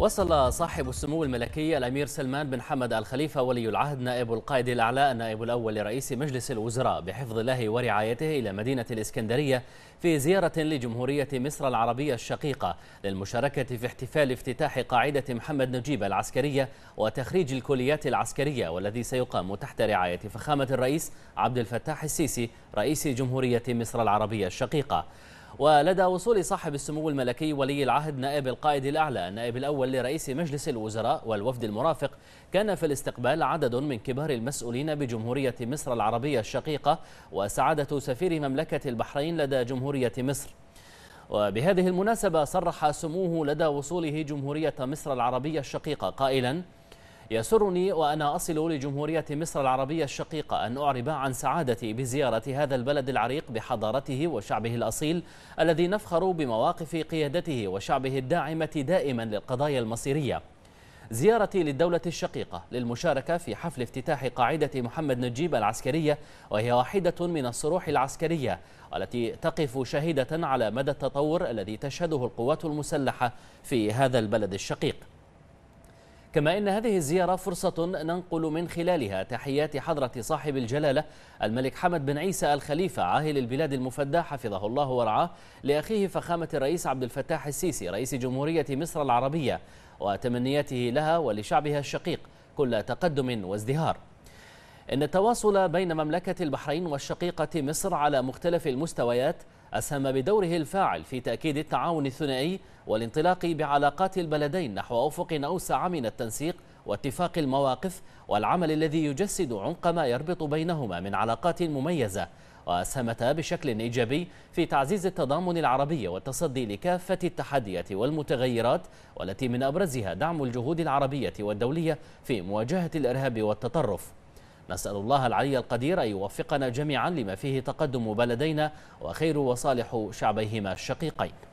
وصل صاحب السمو الملكي الأمير سلمان بن حمد الخليفه ولي العهد نائب القائد الأعلى النائب الأول لرئيس مجلس الوزراء بحفظ الله ورعايته إلى مدينة الإسكندرية في زيارة لجمهورية مصر العربية الشقيقة للمشاركة في احتفال افتتاح قاعدة محمد نجيب العسكرية وتخريج الكليات العسكرية والذي سيقام تحت رعاية فخامة الرئيس عبد الفتاح السيسي رئيس جمهورية مصر العربية الشقيقة ولدى وصول صاحب السمو الملكي ولي العهد نائب القائد الأعلى النائب الأول لرئيس مجلس الوزراء والوفد المرافق كان في الاستقبال عدد من كبار المسؤولين بجمهورية مصر العربية الشقيقة وسعادة سفير مملكة البحرين لدى جمهورية مصر وبهذه المناسبة صرح سموه لدى وصوله جمهورية مصر العربية الشقيقة قائلاً يسرني وأنا أصل لجمهورية مصر العربية الشقيقة أن أعرب عن سعادتي بزيارة هذا البلد العريق بحضارته وشعبه الأصيل الذي نفخر بمواقف قيادته وشعبه الداعمة دائما للقضايا المصيرية زيارتي للدولة الشقيقة للمشاركة في حفل افتتاح قاعدة محمد نجيب العسكرية وهي واحدة من الصروح العسكرية والتي تقف شهيدة على مدى التطور الذي تشهده القوات المسلحة في هذا البلد الشقيق كما إن هذه الزيارة فرصة ننقل من خلالها تحيات حضرة صاحب الجلالة الملك حمد بن عيسى الخليفة عاهل البلاد المفدى حفظه الله ورعاه لأخيه فخامة الرئيس عبد الفتاح السيسي رئيس جمهورية مصر العربية وتمنياته لها ولشعبها الشقيق كل تقدم وازدهار إن التواصل بين مملكة البحرين والشقيقة مصر على مختلف المستويات أسهم بدوره الفاعل في تأكيد التعاون الثنائي والانطلاق بعلاقات البلدين نحو أفق أوسع من التنسيق واتفاق المواقف والعمل الذي يجسد عمق ما يربط بينهما من علاقات مميزة وأسهمتا بشكل إيجابي في تعزيز التضامن العربي والتصدي لكافة التحديات والمتغيرات والتي من أبرزها دعم الجهود العربية والدولية في مواجهة الإرهاب والتطرف نسأل الله العلي القدير أن يوفقنا جميعا لما فيه تقدم بلدينا وخير وصالح شعبيهما الشقيقين